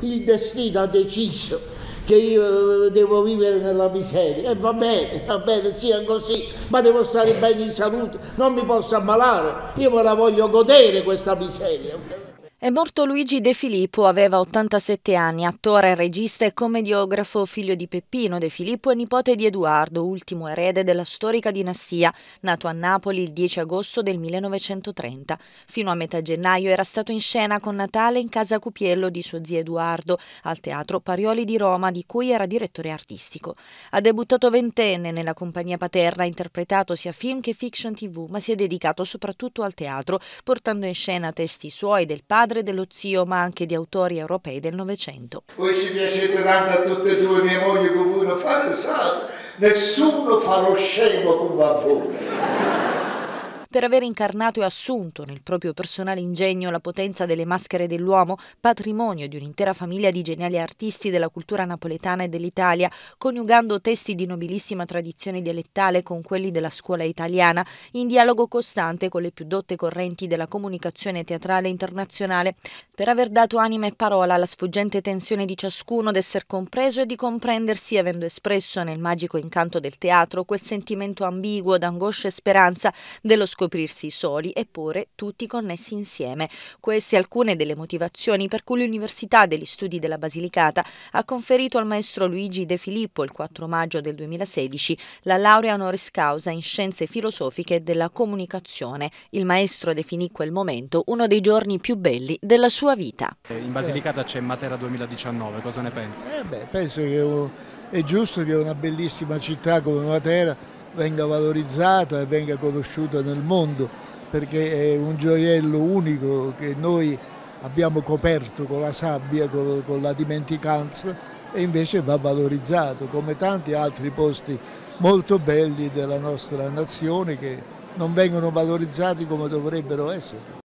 il destino ha deciso che io eh, devo vivere nella miseria e va bene, va bene, sia così, ma devo stare bene in salute, non mi posso ammalare, io me la voglio godere questa miseria. È morto Luigi De Filippo, aveva 87 anni, attore, regista e commediografo, figlio di Peppino De Filippo e nipote di Edoardo, ultimo erede della storica dinastia, nato a Napoli il 10 agosto del 1930. Fino a metà gennaio era stato in scena con Natale in casa Cupiello di suo zio Edoardo, al teatro Parioli di Roma, di cui era direttore artistico. Ha debuttato ventenne nella compagnia paterna, ha interpretato sia film che fiction tv, ma si è dedicato soprattutto al teatro, portando in scena testi suoi del padre padre dello zio, ma anche di autori europei del Novecento. Voi ci piacete tanto a tutte e due, mia moglie con voi non fate il nessuno fa lo scemo come a voi per aver incarnato e assunto nel proprio personale ingegno la potenza delle maschere dell'uomo, patrimonio di un'intera famiglia di geniali artisti della cultura napoletana e dell'Italia, coniugando testi di nobilissima tradizione dialettale con quelli della scuola italiana, in dialogo costante con le più dotte correnti della comunicazione teatrale internazionale, per aver dato anima e parola alla sfuggente tensione di ciascuno d'esser compreso e di comprendersi, avendo espresso nel magico incanto del teatro quel sentimento ambiguo d'angoscia e speranza dello scopo scoprirsi soli, eppure tutti connessi insieme. Queste alcune delle motivazioni per cui l'Università degli Studi della Basilicata ha conferito al maestro Luigi De Filippo il 4 maggio del 2016 la laurea honoris causa in scienze filosofiche della comunicazione. Il maestro definì quel momento uno dei giorni più belli della sua vita. Eh, in Basilicata c'è Matera 2019, cosa ne pensi? Eh beh, penso che è giusto che una bellissima città come Matera venga valorizzata e venga conosciuta nel mondo perché è un gioiello unico che noi abbiamo coperto con la sabbia, con, con la dimenticanza e invece va valorizzato come tanti altri posti molto belli della nostra nazione che non vengono valorizzati come dovrebbero essere.